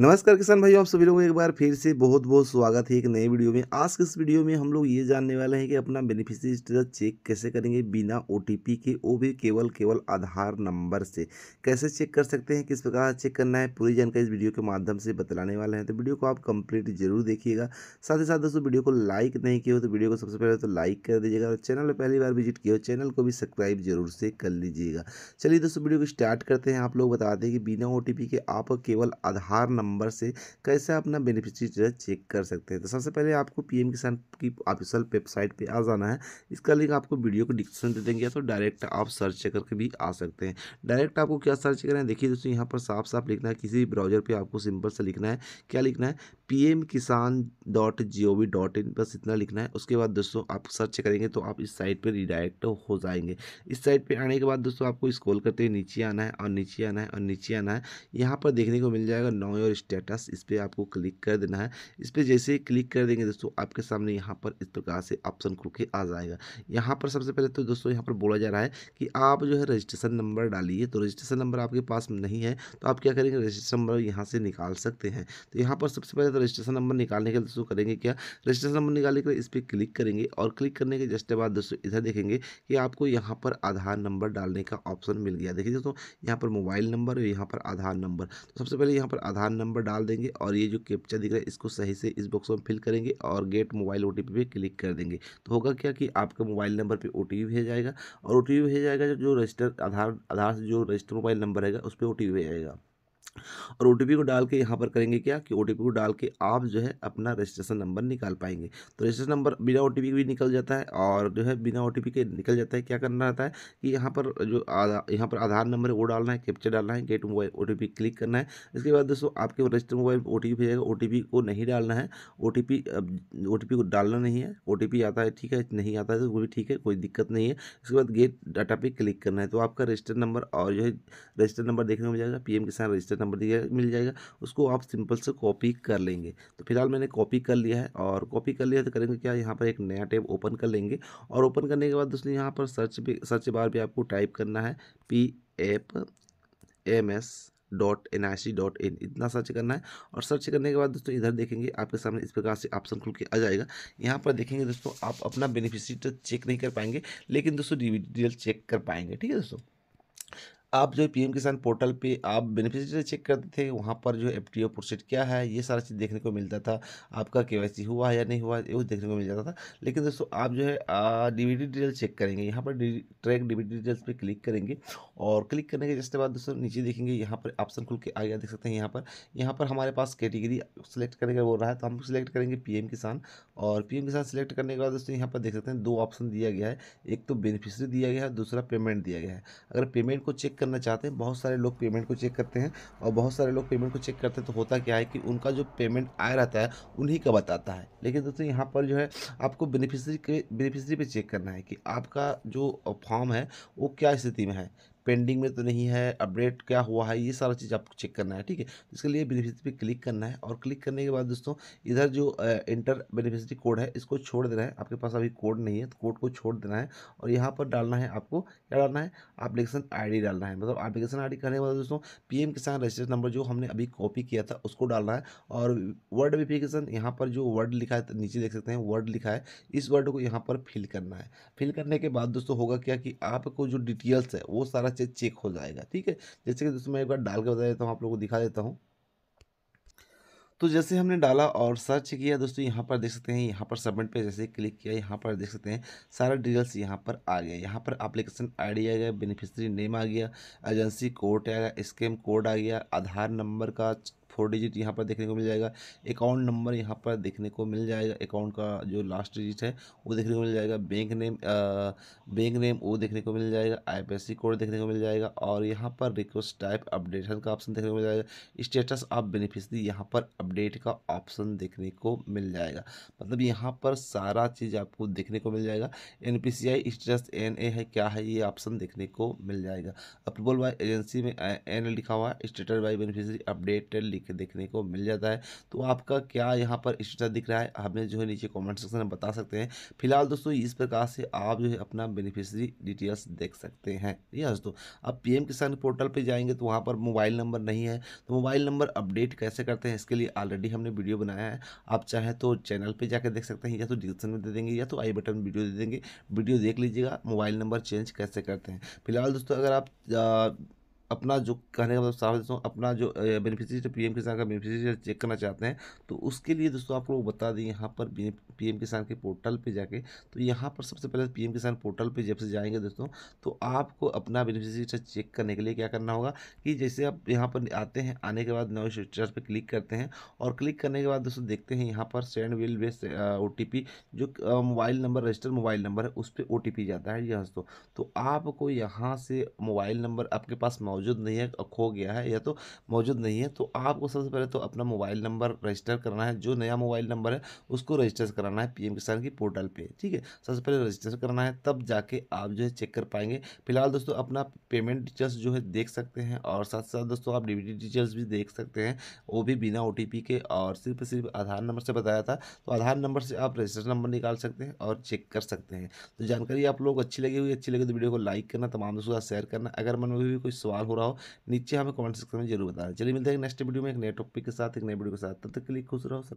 नमस्कार किसान भाइयों आप सभी लोगों एक बार फिर से बहुत बहुत स्वागत है एक नए वीडियो में आज के इस वीडियो में हम लोग ये जानने वाले हैं कि अपना बेनिफिशियरी स्टेटस चेक कैसे करेंगे बिना ओटीपी के वो भी केवल केवल आधार नंबर से कैसे चेक कर सकते हैं किस प्रकार चेक करना है पूरी जानकारी इस वीडियो के माध्यम से बतलाने वाले हैं तो वीडियो को आप कंप्लीट जरूर देखिएगा साथ ही साथ दोस्तों वीडियो को लाइक नहीं किया हो तो वीडियो को सबसे पहले तो लाइक कर दीजिएगा और चैनल पहली बार विजिट किया हो चैनल को भी सब्सक्राइब जरूर से कर लीजिएगा चलिए दोस्तों वीडियो को स्टार्ट करते हैं आप लोग बताते हैं कि बिना ओ के आप केवल आधार नंबर नंबर से कैसे अपना बेनिफिशरी जो है चेक कर सकते हैं तो सबसे पहले आपको पी किसान की ऑफिशियल वेबसाइट पर आ जाना है इसका लिंक आपको वीडियो को डिस्क्रिप्शन दे देंगे तो डायरेक्ट आप सर्च करके भी आ सकते हैं डायरेक्ट आपको क्या सर्च करना है देखिए दोस्तों यहाँ पर साफ साफ लिखना है किसी भी ब्राउजर पर आपको सिंपल से लिखना है क्या लिखना है P M Kisan dot G O V dot in बस इतना लिखना है उसके बाद दोस्तों आप सर्च करेंगे तो आप इस साइट पे रिडायरेक्ट हो जाएंगे इस साइट पे आने के बाद दोस्तों आपको स्क्रॉल करते हुए नीचे आना है और नीचे आना है और नीचे आना है यहाँ पर देखने को मिल जाएगा नो योर स्टेटस इस पर आपको क्लिक कर देना है इस पर जैसे ही क्लिक कर देंगे दोस्तों आपके सामने यहाँ पर इस प्रकार से ऑप्शन खुल के आ जाएगा यहाँ पर सबसे पहले तो दोस्तों यहाँ पर बोला जा रहा है कि आप जो है रजिस्ट्रेशन नंबर डालिए तो रजिस्ट्रेशन नंबर आपके पास नहीं है तो आप क्या करेंगे रजिस्ट्रेशन नंबर यहाँ से निकाल सकते हैं तो यहाँ पर सबसे पहले तो तो रजिस्ट्रेशन नंबर निकालने के लिए दोस्तों करेंगे क्या रजिस्ट्रेशन नंबर निकालने के लिए इस पर क्लिक करेंगे और क्लिक करने के जस्ट बाद दोस्तों इधर देखेंगे कि आपको यहाँ पर आधार नंबर डालने का ऑप्शन मिल गया देखिए दोस्तों यहाँ पर मोबाइल नंबर और यहाँ पर आधार नंबर तो सबसे पहले यहाँ पर आधार नंबर डाल देंगे और ये जो कैप्चा दिख रहा है इसको सही से इस बॉक्स में फिल करेंगे और गेट मोबाइल ओ पे क्लिक कर देंगे तो होगा क्या कि आपके मोबाइल नंबर पर ओ भेज जाएगा और ओ भेज जाएगा जो रजिस्टर आधार आधार से जो रजिस्टर मोबाइल नंबर रहेगा उस पर ओ भेज जाएगा और ओ को डाल के यहाँ पर करेंगे क्या कि ओ को डाल के आप जो है अपना रजिस्ट्रेशन नंबर निकाल पाएंगे तो रजिस्ट्रेशन नंबर बिना ओ भी निकल जाता है और जो है बिना ओ के निकल जाता है क्या करना रहता है कि यहाँ पर जो यहाँ पर आधार नंबर है वो डालना है कैप्चर डालना है गेट मोबाइल ओ क्लिक करना है इसके बाद दोस्तों आपके रजिस्टर मोबाइल ओ टी भेजेगा ओ को नहीं डालना है ओ टी को डालना नहीं है ओ आता है ठीक है नहीं आता है तो वो भी ठीक है कोई दिक्कत नहीं है इसके बाद गेट डाटा पे क्लिक करना है तो आपका रजिस्टर नंबर और जो है रजिस्टर नंबर देखने को मिल जाएगा पी किसान रजिस्टर नंबर नंबर दिया मिल जाएगा उसको आप सिंपल से कॉपी कर लेंगे तो फिलहाल मैंने कॉपी कर लिया है और कॉपी कर लिया तो करेंगे क्या यहाँ पर एक नया टैब ओपन कर लेंगे और ओपन करने के बाद दोस्तों यहाँ पर सर्च भी सर्च बार भी आपको टाइप करना है P F M S dot N I C dot in इतना सर्च करना है और सर्च करने के बाद दोस्तों इधर देखेंगे आपके सामने इस प्रकार से ऑप्शन खुल के आ जाएगा यहाँ पर देखेंगे दोस्तों आप अपना बेनिफिशियरी चेक नहीं कर पाएंगे लेकिन दोस्तों डिटेल चेक कर पाएंगे ठीक है दोस्तों आप जो पीएम किसान पोर्टल पे आप बेनिफिशियरी चेक करते थे वहाँ पर जो एफ टी ओ प्रोसेस क्या है ये सारा चीज़ देखने को मिलता था आपका के वाई सी हुआ या नहीं हुआ वो देखने को मिल जाता था लेकिन दोस्तों आप जो है डीवीडी डिटेल चेक करेंगे यहाँ पर ट्रैक डीवीडी डिटेल्स पे क्लिक करेंगे और क्लिक करने के जस्ट बाद दोस्तों नीचे देखेंगे यहाँ पर ऑप्शन खुल के आ गया देख सकते हैं यहाँ पर यहाँ पर हमारे पास कैटेगरी सेलेक्ट करने का बोल रहा है तो हम सिलेक्ट करेंगे पी किसान और पी किसान सेलेक्ट करने के बाद दोस्तों यहाँ पर देख सकते हैं दो ऑप्शन दिया गया है एक तो बेनिफिशरी दिया गया है दूसरा पेमेंट दिया गया है अगर पेमेंट को चेक चेक करना चाहते हैं बहुत सारे लोग पेमेंट को चेक करते हैं और बहुत सारे लोग पेमेंट को चेक करते हैं तो होता क्या है कि उनका जो पेमेंट आया रहता है उन्हीं का बताता है लेकिन दोस्तों यहाँ पर जो है आपको बेनिफिशरी के बेनिफिशरी पर चेक करना है कि आपका जो फॉर्म है वो क्या स्थिति में है पेंडिंग में तो नहीं है अपडेट क्या हुआ है ये सारा चीज़ आपको चेक करना है ठीक है तो इसके लिए बेनिफिशरी पे क्लिक करना है और क्लिक करने के बाद दोस्तों इधर जो इंटर बेनिफिशरी कोड है इसको छोड़ देना है आपके पास अभी कोड नहीं है तो कोड को छोड़ देना है और यहाँ पर डालना है आपको क्या डालना है एप्लीकेशन आई डालना है मतलब अप्लीकेशन आई करने के बाद दोस्तों पी किसान रजिस्ट्रेशन नंबर जो हमने अभी कॉपी किया था उसको डालना है और वर्ड वेरीफिकेशन यहाँ पर जो वर्ड लिखा है नीचे देख सकते हैं वर्ड लिखा है इस वर्ड को यहाँ पर फिल करना है फिल करने के बाद दोस्तों होगा क्या कि आपको जो डिटेल्स है वो सारा से चेक हो जाएगा ठीक है जैसे कि दोस्तों मैं एक बार डाल के बता देता हूँ आप लोगों को दिखा देता हूँ तो जैसे हमने डाला और सर्च किया दोस्तों यहाँ पर देख सकते हैं यहाँ पर सबमिट पे जैसे क्लिक किया यहाँ पर देख सकते हैं सारा डिटेल्स यहाँ पर आ गया यहाँ पर एप्लीकेशन आईडी आ गया बेनिफिशरी नेम आ गया एजेंसी कोड आ गया स्कैम कोड आ गया आधार नंबर का फोर डिजिट यहाँ पर देखने को मिल जाएगा अकाउंट नंबर यहाँ पर देखने को मिल जाएगा अकाउंट का जो लास्ट डिजिट है वो देखने को मिल जाएगा बैंक नेम बैंक नेम वो देखने को मिल जाएगा आई कोड देखने को मिल जाएगा और यहाँ पर रिक्वेस्ट टाइप अपडेशन का ऑप्शन देखने को मिल जाएगा स्टेटस ऑफ बेनिफिशरी यहाँ पर अपडेट का ऑप्शन देखने को मिल जाएगा मतलब यहाँ पर सारा चीज़ आपको देखने को मिल जाएगा एन स्टेटस एन है क्या है ये ऑप्शन देखने को मिल जाएगा अप्रूवल बाय एजेंसी में एन लिखा हुआ है स्टेटस बाय बेनिफिशरी अपडेटेड लिखा देख देखने को मिल जाता है तो आपका क्या यहाँ पर स्टेटस दिख रहा है हमें जो है नीचे कॉमेंट सेक्शन में बता सकते हैं फिलहाल दोस्तों इस प्रकार से आप जो है अपना बेनिफिशरी डिटेल्स देख सकते हैं ठीक है दोस्तों अब पी किसान पोर्टल पर जाएंगे तो वहाँ पर मोबाइल नंबर नहीं है तो मोबाइल नंबर अपडेट कैसे करते हैं इसके लिए ऑलरेडी हमने वीडियो बनाया है आप चाहें तो चैनल पर जाकर देख सकते हैं या तो डिस्क्रिप्शन में दे देंगे या तो आई बटन वीडियो दे देंगे वीडियो देख लीजिएगा मोबाइल नंबर चेंज कैसे करते हैं फिलहाल दोस्तों अगर आप अपना जो कहने का मतलब साफ दोस्तों अपना जो बेनिफिशियरी एम किसान का बेनिफिशियरी चेक करना चाहते हैं तो उसके लिए दोस्तों आप लोग बता दें यहाँ पर पीएम किसान के पोर्टल पे जाके तो यहाँ पर सबसे पहले पीएम किसान पोर्टल पे जब से जाएंगे दोस्तों तो आपको अपना बेनिफिशियरी चेक करने के लिए क्या करना होगा कि जैसे आप यहाँ पर आते हैं आने के बाद नवे स्टेटस पर क्लिक करते हैं और क्लिक करने के बाद दोस्तों देखते हैं यहाँ पर सेंड विल वे ओ जो mobile number register mobile number है उस पर ओ जाता है यहाँ दोस्तों तो आपको यहाँ से मोबाइल नंबर आपके पास मौजूद नहीं है खो गया है या तो मौजूद नहीं है तो आपको सबसे पहले तो अपना मोबाइल नंबर रजिस्टर करना है जो नया मोबाइल नंबर है उसको रजिस्टर कराना है पीएम किसान की पोर्टल पे ठीक है सबसे पहले रजिस्टर करना है तब जाके आप जो है चेक कर पाएंगे फिलहाल दोस्तों अपना पेमेंट डिटेल्स जो है देख सकते हैं और साथ साथ दोस्तों आप डीबीटी डिटेल्स भी देख सकते हैं वो भी बिना ओ के और सिर्फ सिर्फ आधार नंबर से बताया था तो आधार नंबर से आप रजिस्टर नंबर निकाल सकते हैं और चेक कर सकते हैं तो जानकारी आप लोग अच्छी लगी हुई अच्छी लगी तो वीडियो को लाइक करना तमाम दोस्तों शेयर करना अगर मन में भी कोई सवाल हो रहा हो नीचे हमें कमेंट सेक्शन में जरूर बताना चलिए मिलते हैं नेक्स्ट वीडियो में एक नए टॉपिक के साथ एक नए वीडियो के साथ तब तक के लिए खुश रहो